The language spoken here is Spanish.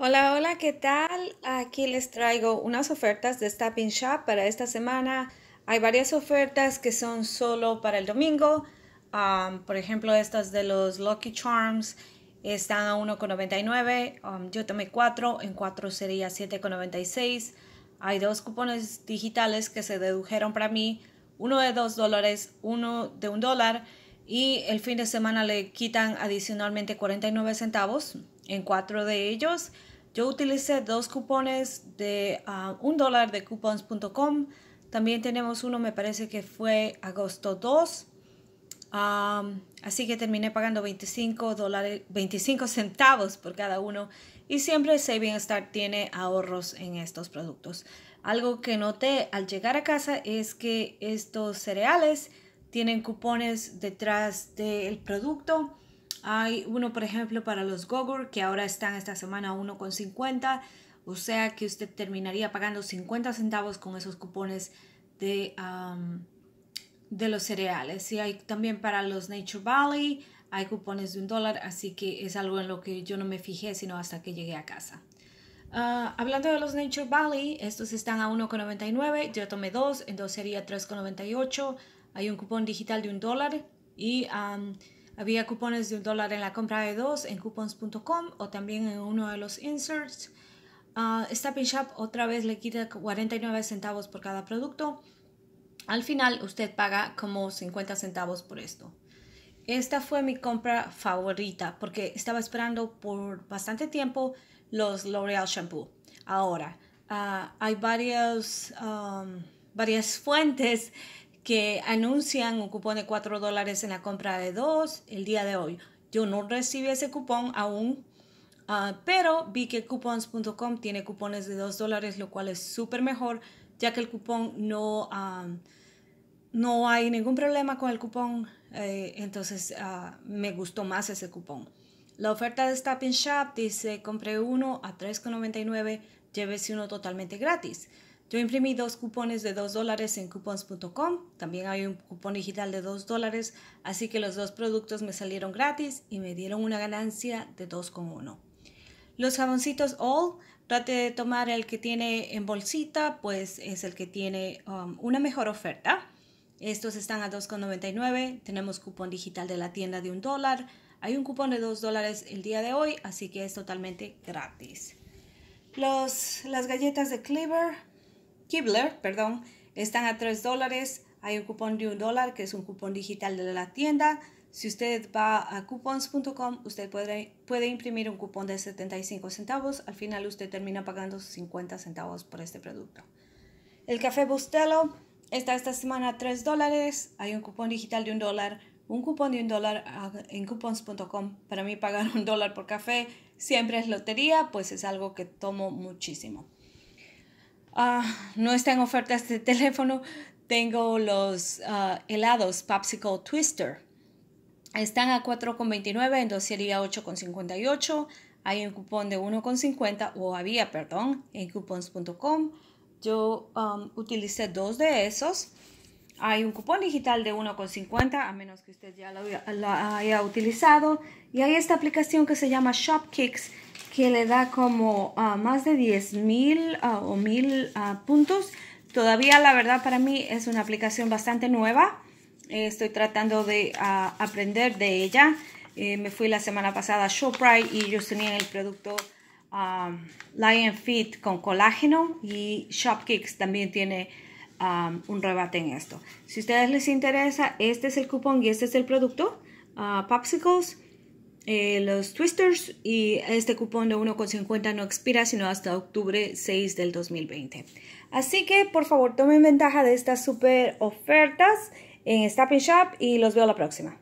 Hola, hola, ¿qué tal? Aquí les traigo unas ofertas de Stampin' Shop para esta semana. Hay varias ofertas que son solo para el domingo. Um, por ejemplo, estas de los Lucky Charms están a 1,99. Um, yo tomé 4, en 4 sería 7,96. Hay dos cupones digitales que se dedujeron para mí. Uno de 2 dólares, uno de 1 dólar. Y el fin de semana le quitan adicionalmente 49 centavos en cuatro de ellos, yo utilicé dos cupones de ah, un dólar de coupons.com. También tenemos uno, me parece que fue agosto 2. así que terminé pagando 25, dólares, 25 centavos por cada uno. Y siempre Saving Start tiene ahorros en estos productos. Algo que noté al llegar a casa es que estos cereales tienen cupones detrás del producto hay uno, por ejemplo, para los gogur que ahora están esta semana a 1,50. O sea que usted terminaría pagando 50 centavos con esos cupones de, de los cereales. Y hay también para los Nature Valley, hay cupones de un dólar, así que es algo en lo que yo no me fijé, sino hasta que llegué a casa. Ah, hablando de los Nature Valley, estos están a 1,99, yo tomé dos entonces sería 3,98. Hay un cupón digital de un dólar y había cupones de un dólar en la compra de dos en coupons.com o también en uno de los inserts. Uh, ah, Stop Shop otra vez le quita 49 centavos por cada producto. Al final usted paga como 50 centavos por esto. Esta fue mi compra favorita porque estaba esperando por bastante tiempo los L'Oreal Shampoo. Ahora, ah, hay varios, um, varias fuentes que anuncian un cupón de 4 dólares en la compra de 2 el día de hoy. Yo no recibí ese cupón aún, ah, pero vi que coupons.com tiene cupones de 2 dólares, lo cual es súper mejor, ya que el cupón no, ah, no hay ningún problema con el cupón. Eh, entonces ah, me gustó más ese cupón. La oferta de Stop Shop dice, compré uno a 3,99, llévese uno totalmente gratis. Yo imprimí dos cupones de 2 dólares en coupons.com, también hay un cupón digital de 2 dólares, así que los dos productos me salieron gratis y me dieron una ganancia de 2,1. Los jaboncitos All, trate de tomar el que tiene en bolsita, pues es el que tiene um, una mejor oferta. Estos están a 2,99, tenemos cupón digital de la tienda de un dólar, hay un cupón de 2 dólares el día de hoy, así que es totalmente gratis. Los, las galletas de Cleaver Kibler, perdón, están a 3 dólares. Hay un cupón de un dólar que es un cupón digital de la tienda. Si usted va a coupons.com, usted puede, puede imprimir un cupón de 75 centavos. Al final usted termina pagando 50 centavos por este producto. El café Bustelo está esta semana a 3 dólares. Hay un cupón digital de un dólar. Un cupón de un dólar ah, en coupons.com. Para mí pagar un dólar por café siempre es lotería, pues es algo que tomo muchísimo. Ah, no está en oferta este teléfono, tengo los ah, helados Popsicle Twister. Están a 4,29, en y 8,58. Hay un cupón de 1,50 o había, perdón, en coupons.com. Yo um, utilicé dos de esos. Hay un cupón digital de 1,50 a menos que usted ya lo, lo, haya utilizado. Y hay esta aplicación que se llama ShopKicks que le da como ah, más de 10,000 mil ah, o mil ah, puntos. Todavía la verdad para mí es una aplicación bastante nueva. Eh, estoy tratando de aprender de ella. Eh, me fui la semana pasada a ShopRite y ellos tenían el producto Lion Fit con colágeno y ShopKicks también tiene un rebate en esto. Si a ustedes les interesa, este es el cupón y este es el producto. Popsicles eh, los twisters y este cupón de 1,50 no expira sino hasta octubre 6 del 2020. Así que por favor tomen ventaja de estas super ofertas en Stop Shop y los veo la próxima.